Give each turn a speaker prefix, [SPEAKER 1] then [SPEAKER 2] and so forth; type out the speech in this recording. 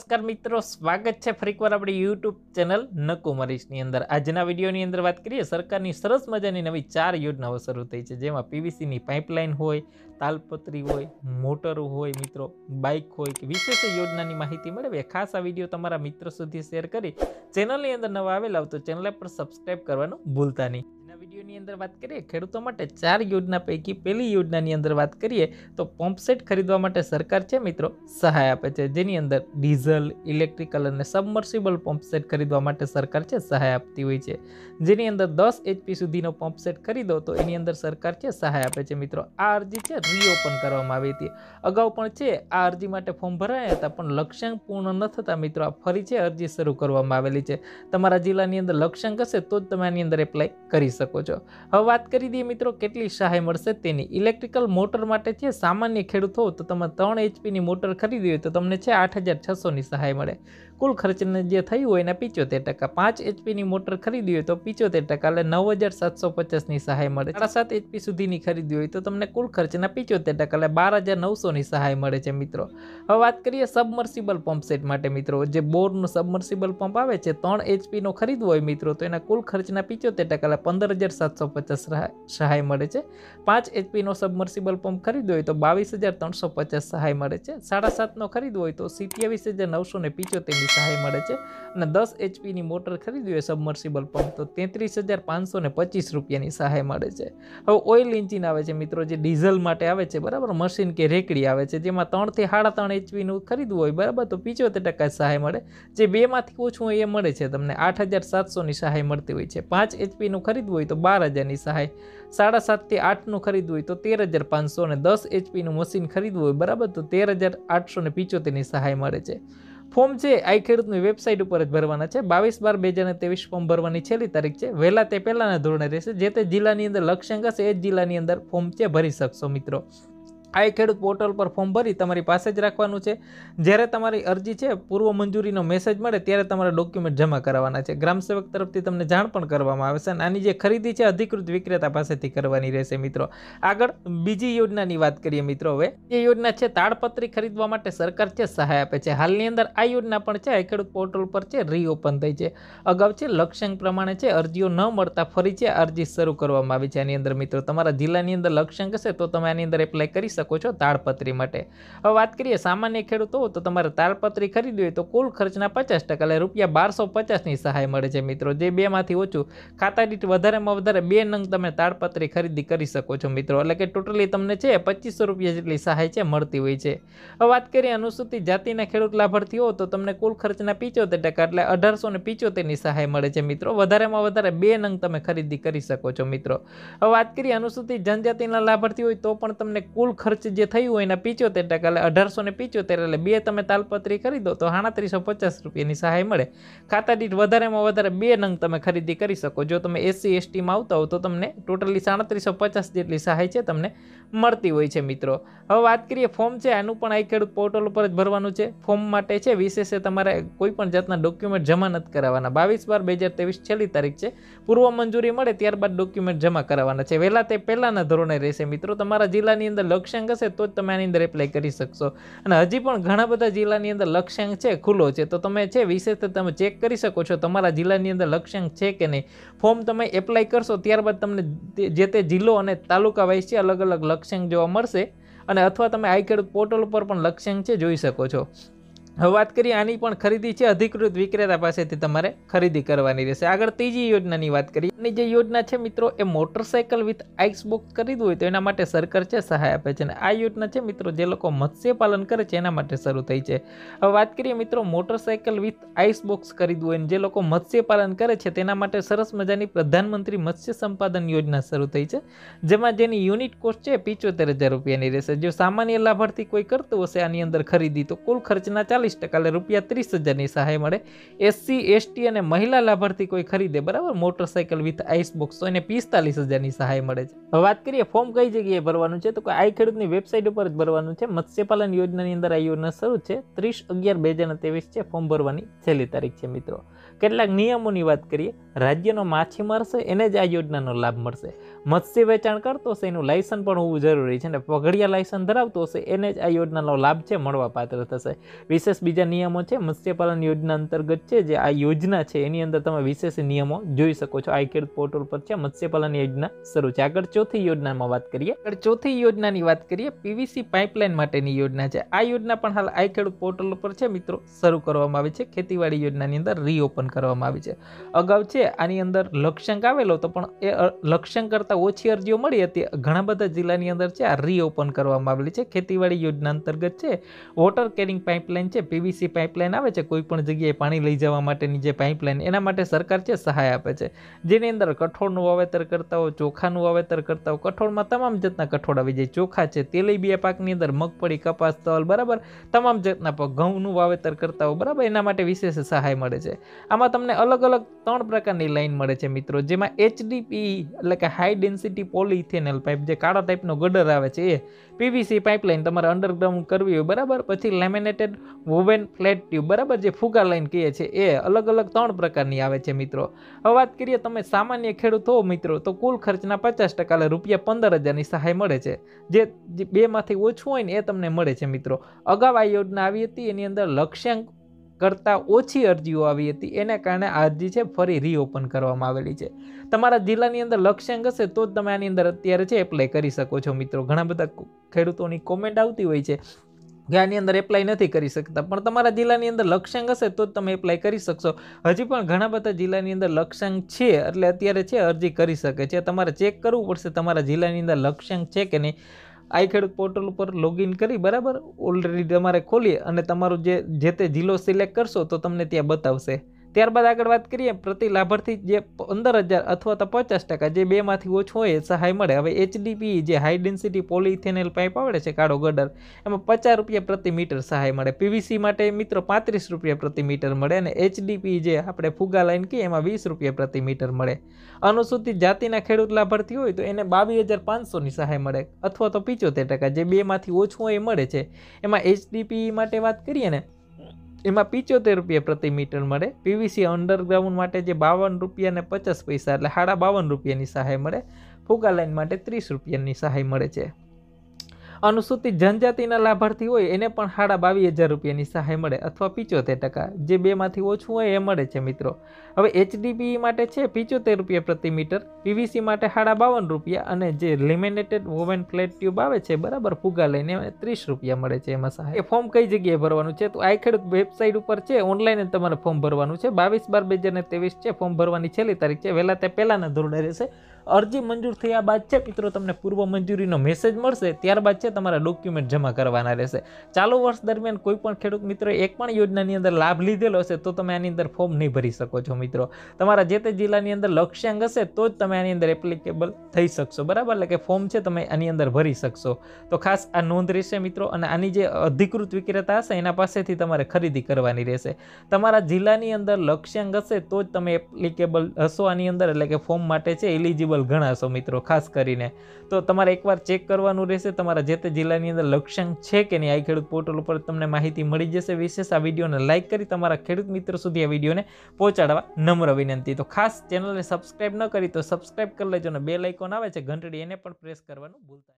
[SPEAKER 1] નમસ્કાર મિત્રો સ્વાગત છે ફરીકવાર આપણી યુટ્યુબ ચેનલ નકુમરીશની અંદર આજના વિડીયોની અંદર વાત કરીએ સરકારની સરસ મજાની નવી ચાર યોજનાઓ શરૂ થઈ છે જેમાં પીવીસીની પાઇપલાઇન હોય તાલપત્રી હોય મોટરો હોય મિત્રો બાઇક હોય કે વિશેષ યોજનાની માહિતી મેળવે ખાસ આ વિડીયો તમારા મિત્રો સુધી શેર કરી ચેનલની અંદર નવા આવેલા તો ચેનલ પર સબસ્ક્રાઈબ કરવાનું ભૂલતા નહીં વિડીયોની અંદર વાત કરીએ ખેડૂતો માટે ચાર યોજના પૈકી પહેલી યોજનાની અંદર વાત કરીએ તો પંપસેટ ખરીદવા માટે સરકાર છે મિત્રો સહાય આપે છે જેની અંદર ડીઝલ ઇલેક્ટ્રિકલ અને સબમર્સિબલ પંપસેટ ખરીદવા માટે સરકાર છે સહાય આપતી હોય છે જેની અંદર દસ એચપી સુધીનો પંપસેટ ખરીદો તો એની અંદર સરકાર છે સહાય આપે છે મિત્રો આ અરજી છે રીઓપન કરવામાં આવી હતી અગાઉ પણ છે આ અરજી માટે ફોર્મ ભરાયા હતા પણ લક્ષ્યાંક પૂર્ણ ન થતા મિત્રો આ ફરી છે અરજી શરૂ કરવામાં આવેલી છે તમારા જિલ્લાની અંદર લક્ષ્યાંક હશે તો જ તમે આની અંદર એપ્લાય કરી શકો શકો છો હવે વાત કરી દઈએ મિત્રો કેટલી સહાય મળશે તેની ઇલેક્ટ્રિકલ મોટર માટે છે સામાન્ય ખેડૂત હોવ તો તમે ત્રણ એચપીની મોટર ખરીદી હોય તો તમને છે આઠ હજાર છસોની સહાય મળે કુલ ખર્ચને જે થયું હોય એના પિચોતેર ટકા પાંચ એચપીની મોટર ખરીદી હોય તો પિચોતેર ટકા એટલે નવ હજાર સાતસો પચાસની સહાય મળે સાડા સાત એચપી સુધીની ખરીદી હોય તો તમને કુલ ખર્ચના પિચોતેર ટકા એટલે બાર હજાર નવસોની સહાય મળે છે મિત્રો હવે વાત કરીએ સબમર્સિબલ પંપ સેટ માટે મિત્રો જે બોરનું સબમર્સિબલ પંપ આવે છે ત્રણ એચપીનો ખરીદવો હોય મિત્રો તો એના કુલ ખર્ચના પિચોતેર ટકા એટલે પંદર હજાર સાતસો પચાસ સહાય મળે છે પાંચ એચપીનો સબમર્સિબલ પંપ ખરીદવો હોય તો બાવીસ હજાર ત્રણસો પચાસ સહાય મળે છે સાડા સાતનો ખરીદવો હોય તો સિત્યાવીસ હજાર નવસો ને પિચોતેરની રૂપિયાની સહાય મળે છે અને દસ એચપીની મોટર ખરીદવી હોય સબમર્સિબલ પંપ તો તેત્રીસ હજાર પાંચસો ને પચીસ રૂપિયાની સહાય મળે છે હવે ઓઇલ ઇન્જિન આવે છે મિત્રો જે ડીઝલ માટે આવે છે બરાબર મશીન કે રેકડી આવે છે જેમાં ત્રણથી સાડા ત્રણ એચપીનું ખરીદવું હોય બરાબર તો પિચોતેર ટકા સહાય મળે જે બેમાંથી ઓછું હોય એ મળે છે તમને આઠ હજાર સાતસોની સહાય મળતી હોય છે પાંચ એચપીનું ખરીદવું હોય તો બાર હજારની સહાય સાડા સાતથી આઠનું ખરીદવું હોય તો તેર હજાર પાંચસો અને દસ એચપીનું મશીન ખરીદવું હોય બરાબર તો તેર હજાર આઠસો ને પિચોતેરની સહાય મળે છે ફોર્મ છે આ ખેડૂતની વેબસાઇટ ઉપર જ ભરવાના છે બાવીસ બાર બે હજાર ત્રેવીસ ફોર્મ ભરવાની છેલ્લી તારીખ છે વહેલા તે પહેલાંના ધોરણે રહેશે જે તે જિલ્લાની અંદર લક્ષ્યાંક હશે એ જ જિલ્લાની અંદર ફોર્મ છે ભરી શકશો મિત્રો આ ખેડૂત પોર્ટલ પર ફોર્મ ભરી તમારી પાસે જ રાખવાનું છે જ્યારે તમારી અરજી છે પૂર્વ મંજૂરીનો મેસેજ મળે ત્યારે તમારા ડોક્યુમેન્ટ જમા કરાવવાના છે ગ્રામસેવક તરફથી તમને જાણ પણ કરવામાં આવશે અને આની જે ખરીદી છે અધિકૃત વિક્રેતા પાસેથી કરવાની રહેશે મિત્રો આગળ બીજી યોજનાની વાત કરીએ મિત્રો હવે એ યોજના છે તાડપત્રી ખરીદવા માટે સરકાર છે સહાય આપે છે હાલની અંદર આ યોજના પણ છે આ ખેડૂત પોર્ટલ પર છે રીઓપન થઈ છે અગાઉ છે લક્ષ્યાંક પ્રમાણે છે અરજીઓ ન મળતા ફરી છે અરજી શરૂ કરવામાં આવી છે આની અંદર મિત્રો તમારા જિલ્લાની અંદર લક્ષ્યાંક હશે તો તમે આની અંદર એપ્લાય કરી શકો છો તાળપત્રી માટે હવે વાત કરીએ સામાન્ય ખેડૂતો તો તમારે તાળપત્રી ખરીદવી હોય તો કુલ ખર્ચના પચાસ ટકા એટલે રૂપિયા બારસો પચાસની સહાય મળે છે મિત્રો જે બેમાંથી ઓછું ખાતા દીઠ વધારેમાં વધારે બે નંગ તમે તાળપત્રી ખરીદી કરી શકો છો મિત્રો એટલે કે ટોટલી તમને છે પચીસો રૂપિયા જેટલી સહાય છે મળતી હોય છે હવે વાત કરીએ અનુસૂચિત જાતિના ખેડૂત લાભાર્થીઓ તો તમને કુલ ખર્ચના પિંચોતેર ટકા એટલે અઢારસો ને પિચોતેરની સહાય મળે છે મિત્રો વધારેમાં વધારે બે નંગ તમે ખરીદી કરી શકો છો મિત્રો હવે વાત કરીએ અનુસૂચિત જનજાતિના લાભાર્થી હોય તો પણ તમને કુલ ખર્ચ ખર્ચ જે થયું હોય એના પિચોતેર ટકા એટલે અઢારસો ને પિચોતેર એટલે બે તમે તાલપત્રી ખરીદો તો સાડત્રીસો પચાસ રૂપિયાની સહાય મળે ખાતા દીઠ વધારેમાં વધારે બે નંગ તમે ખરીદી કરી શકો જો તમે એસસી એસટીમાં આવતા હો તો તમને ટોટલી સાડત્રીસો પચાસ જેટલી સહાય છે તમને મળતી હોય છે મિત્રો હવે વાત કરીએ ફોર્મ છે એનું પણ આ ખેડૂત પોર્ટલ ઉપર જ ભરવાનું છે ફોર્મ માટે છે વિશેષે તમારે કોઈ પણ જાતના ડોક્યુમેન્ટ જમા નથી કરાવવાના બાવીસ બાર બે હજાર ત્રેવીસ છેલ્લી તારીખ છે પૂર્વ મંજૂરી મળે ત્યારબાદ ડોક્યુમેન્ટ જમા કરાવવાના છે વહેલા તે પહેલાના ધોરણે રહેશે મિત્રો તમારા જિલ્લાની અંદર લક્ષ્યાંક લક્ષ્યાંક હશે તો જ તમે આની અંદર એપ્લાય કરી શકશો અને હજી પણ ઘણા બધા જિલ્લાની અંદર લક્ષ્યાંક છે ખુલ્લો છે તો તમે છે વિશેષ તમે ચેક કરી શકો છો તમારા જિલ્લાની અંદર લક્ષ્યાંક છે કે નહીં ફોર્મ તમે એપ્લાય કરશો ત્યારબાદ તમને જે તે જિલ્લો અને તાલુકા વાઇઝ છે અલગ અલગ લક્ષ્યાંક જોવા મળશે અને અથવા તમે આઈ ખેડૂત પોર્ટલ ઉપર પણ લક્ષ્યાંક છે જોઈ શકો છો હવે વાત કરીએ આની પણ ખરીદી છે અધિકૃત વિક્રેતા પાસેથી તમારે ખરીદી કરવાની રહેશે આગળ ત્રીજી યોજનાની વાત કરીએ અને જે યોજના છે મિત્રો એ મોટરસાયકલ વિથ આઈસ બોક્સ ખરીદવું હોય તો એના માટે સરકાર છે સહાય આપે છે અને આ યોજના છે મિત્રો જે લોકો મત્સ્યપાલન કરે છે એના માટે શરૂ થઈ છે હવે વાત કરીએ મિત્રો મોટરસાયકલ વિથ આઈસ બોક્સ ખરીદવું હોય જે લોકો મત્સ્યપાલન કરે છે તેના માટે સરસ મજાની પ્રધાનમંત્રી મત્સ્ય સંપાદન યોજના શરૂ થઈ છે જેમાં જેની યુનિટ કોસ્ટ છે પિચોતેર હજાર રૂપિયાની રહેશે જો સામાન્ય લાભાર્થી કોઈ કરતું હશે આની અંદર ખરીદી તો કુલ ખર્ચના ચાલી ચાલીસ ટકા એટલે રૂપિયા ત્રીસ હજારની સહાય મળે એસસી એસટી અને મહિલા લાભાર્થી કોઈ ખરીદે બરાબર મોટરસાઇકલ વિથ આઈસ બોક્સ તો એને પિસ્તાલીસ હજારની સહાય મળે છે હવે વાત કરીએ ફોર્મ કઈ જગ્યાએ ભરવાનું છે તો કે આઈ ખેડૂતની વેબસાઇટ ઉપર જ ભરવાનું છે મત્સ્યપાલન યોજનાની અંદર આ યોજના શરૂ છે ત્રીસ અગિયાર બે હજાર ત્રેવીસ છે ફોર્મ ભરવાની છેલ્લી તારીખ છે મિત્રો કેટલાક નિયમોની વાત કરીએ રાજ્યનો માછીમાર છે એને જ આ યોજનાનો લાભ મળશે મત્સ્ય વેચાણ કરતો હશે એનું લાયસન્સ પણ હોવું જરૂરી છે અને પગડિયા લાયસન્સ ધરાવતો હશે એને જ આ યોજનાનો લાભ છે મળવાપાત્ર થશે વિશેષ બીજા નિયમો છે મત્સ્યપાલન યોજના અંતર્ગત છે જે આ યોજના છે એની અંદર તમે વિશેષ નિયમો જોઈ શકો છો આઈ ખેડૂત પોર્ટલ પર છે મત્સ્યપાલન યોજના શરૂ છે આગળ ચોથી યોજનામાં વાત કરીએ આગળ ચોથી યોજનાની વાત કરીએ પીવીસી પાઇપલાઇન માટેની યોજના છે આ યોજના પણ હાલ આઈ ખેડૂત પોર્ટલ પર છે મિત્રો શરૂ કરવામાં આવી છે ખેતીવાડી યોજનાની અંદર રીઓપન કરવામાં આવી છે અગાઉ છે આની અંદર લક્ષ્યાંક આવેલો તો પણ એ લક્ષ્યાંક કરતા કરતાં ઓછી અરજીઓ મળી હતી ઘણા બધા જિલ્લાની અંદર છે આ રીઓપન કરવામાં આવેલી છે ખેતીવાડી યોજના અંતર્ગત છે વોટર કેરિંગ પાઇપલાઇન છે પીવીસી પાઇપલાઇન આવે છે કોઈ પણ જગ્યાએ પાણી લઈ જવા માટેની જે પાઇપલાઇન એના માટે સરકાર છે સહાય આપે છે જેની અંદર કઠોળનું વાવેતર કરતા હોય ચોખાનું વાવેતર કરતા હોય કઠોળમાં તમામ જાતના કઠોળ આવી જાય ચોખા છે તેલીબિયા પાકની અંદર મગફળી કપાસ તલ બરાબર તમામ જાતના ઘઉંનું વાવેતર કરતા હોય બરાબર એના માટે વિશેષ સહાય મળે છે આમાં તમને અલગ અલગ ત્રણ પ્રકારની લાઇન મળે છે મિત્રો જેમાં એચડીપી એટલે કે હાઈ ડેન્સિટી પોલીથેનલ પાઇપ જે કાળા ટાઈપનો ગડર આવે છે એ પીવીસી પાઇપલાઇન તમારે અંડરગ્રાઉન્ડ કરવી હોય બરાબર પછી લેમિનેટેડ વોવેન ફ્લેટ ટ્યુબ બરાબર જે ફુગા લાઇન કહીએ છીએ એ અલગ અલગ ત્રણ પ્રકારની આવે છે મિત્રો હવે વાત કરીએ તમે સામાન્ય ખેડૂત હો મિત્રો તો કુલ ખર્ચના પચાસ ટકા રૂપિયા પંદર હજારની સહાય મળે છે જે બેમાંથી ઓછું હોય ને એ તમને મળે છે મિત્રો અગાઉ આ યોજના આવી હતી એની અંદર લક્ષ્યાંક કરતાં ઓછી અરજીઓ આવી હતી એને કારણે આ અરજી છે ફરી રીઓપન કરવામાં આવેલી છે તમારા જિલ્લાની અંદર લક્ષ્યાંક હશે તો જ તમે આની અંદર અત્યારે છે એપ્લાય કરી શકો છો મિત્રો ઘણા બધા ખેડૂતોની કોમેન્ટ આવતી હોય છે કે આની અંદર એપ્લાય નથી કરી શકતા પણ તમારા જિલ્લાની અંદર લક્ષ્યાંક હશે તો જ તમે એપ્લાય કરી શકશો હજી પણ ઘણા બધા જિલ્લાની અંદર લક્ષ્યાંક છે એટલે અત્યારે છે અરજી કરી શકે છે તમારે ચેક કરવું પડશે તમારા જિલ્લાની અંદર લક્ષ્યાંક છે કે નહીં આઈ ખેડૂત પોર્ટલ ઉપર લોગિન કરી બરાબર ઓલરેડી તમારે ખોલીએ અને તમારું જે જે તે જિલ્લો સિલેક્ટ કરશો તો તમને ત્યાં બતાવશે ત્યારબાદ આગળ વાત કરીએ પ્રતિ લાભાર્થી જે પંદર હજાર અથવા તો પચાસ ટકા જે બેમાંથી ઓછું હોય સહાય મળે હવે એચડીપી જે હાઈ ડેન્સિટી પોલીથેનેલ પાઇપ આવડે છે કાળો ગડર એમાં પચાસ રૂપિયા પ્રતિ મીટર સહાય મળે પીવીસી માટે મિત્રો પાંત્રીસ રૂપિયા પ્રતિ મીટર મળે અને એચડીપી જે આપણે ફુગા લાઈન કહીએ એમાં વીસ રૂપિયા પ્રતિ મીટર મળે અનુસૂચિત જાતિના ખેડૂત લાભાર્થી હોય તો એને બાવીસ હજાર પાંચસોની સહાય મળે અથવા તો પિચોતેર ટકા જે બેમાંથી ઓછું હોય એ મળે છે એમાં એચડીપી માટે વાત કરીએ ને એમાં પિચોતેર રૂપિયા પ્રતિ મીટર મળે પીવીસી અંડરગ્રાઉન્ડ માટે જે બાવન રૂપિયા ને પચાસ પૈસા એટલે સાડા બાવન રૂપિયાની સહાય મળે ફુગા લાઇન માટે ત્રીસ રૂપિયાની સહાય મળે છે અનુસૂચિત જનજાતિના લાભાર્થી હોય એને પણ સાડા બાવીસ હજાર રૂપિયાની સહાય મળે અથવા પિચોતેર ટકા જે બેમાંથી ઓછું હોય એ મળે છે મિત્રો હવે એચડીપી માટે છે પિચોતેર રૂપિયા પ્રતિ મીટર પીવીસી માટે સાડા બાવન રૂપિયા અને જે લિમિનેટેડ વોવન ફ્લેટ ટ્યુબ આવે છે બરાબર ફુગા લઈને ત્રીસ રૂપિયા મળે છે એમાં સહાય એ ફોર્મ કઈ જગ્યાએ ભરવાનું છે તો આ ખેડૂત વેબસાઇટ ઉપર છે ઓનલાઈન તમારે ફોર્મ ભરવાનું છે બાવીસ બાર બે હજાર ત્રેવીસ છે ફોર્મ ભરવાની છેલ્લી તારીખ છે વહેલા તે પહેલાના ધોરણે રહેશે અરજી મંજૂર થયા બાદ છે મિત્રો તમને પૂર્વ મંજૂરીનો મેસેજ મળશે ત્યારબાદ છે તમારા ડોક્યુમેન્ટ જમા કરવાના રહેશે ચાલુ વર્ષ દરમિયાન કોઈ પણ ખેડૂત મિત્રો એક પણ યોજનાની અંદર લાભ લીધેલો હશે તો તમે આની અંદર ફોર્મ નહીં ભરી શકો છો મિત્રો તમારા જે તે જિલ્લાની અંદર લક્ષ્યાંક હશે તો જ તમે આની અંદર એપ્લિકેબલ થઈ શકશો બરાબર એટલે કે ફોર્મ છે તમે આની અંદર ભરી શકશો તો ખાસ આ નોંધ રહેશે મિત્રો અને આની જે અધિકૃત વિક્રેતા હશે એના પાસેથી તમારે ખરીદી કરવાની રહેશે તમારા જિલ્લાની અંદર લક્ષ્યાંક હશે તો જ તમે એપ્લિકેબલ હશો આની અંદર એટલે કે ફોર્મ માટે છે એલિજિબલ ગણાશો મિત્રો ખાસ કરીને તો તમારે એકવાર ચેક કરવાનું રહેશે તમારા જે તે જિલ્લાની અંદર લક્ષ્યાંક છે કે નહીં આ ખેડૂત પોર્ટલ ઉપર તમને માહિતી મળી જશે વિશેષ આ વિડીયોને લાઇક કરી તમારા ખેડૂત મિત્રો સુધી આ વિડીયોને પહોંચાડવા નમ્ર વિનંતી તો ખાસ ચેનલને સબસ્ક્રાઈબ ન કરી તો સબસ્ક્રાઈબ કરી લેજો અને બે લાઇકોન આવે છે ઘંટડી એને પણ પ્રેસ કરવાનું ભૂલતા